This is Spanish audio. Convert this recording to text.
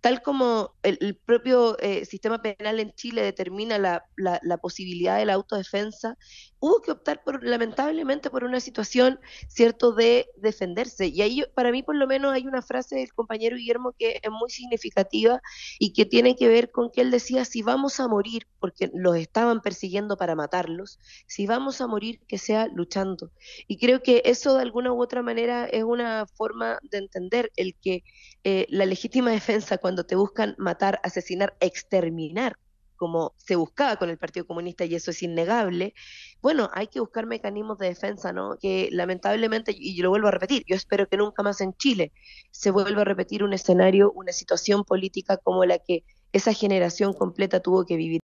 tal como el, propio eh, sistema penal en Chile determina la, posibilidad de la autodefensa, hubo que optar por, lamentablemente por una situación, ¿cierto?, de defenderse. Y ahí, para mí, por lo menos, hay una frase del compañero Guillermo que es muy significativa y que tiene que ver con que él decía, si vamos a morir, porque los estaban persiguiendo para matarlos, si vamos a morir, que sea luchando. Y creo que eso, de alguna u otra manera, es una forma de entender el que eh, la legítima defensa, cuando cuando te buscan matar, asesinar, exterminar, como se buscaba con el Partido Comunista y eso es innegable, bueno, hay que buscar mecanismos de defensa, ¿no? Que lamentablemente, y yo lo vuelvo a repetir, yo espero que nunca más en Chile se vuelva a repetir un escenario, una situación política como la que esa generación completa tuvo que vivir.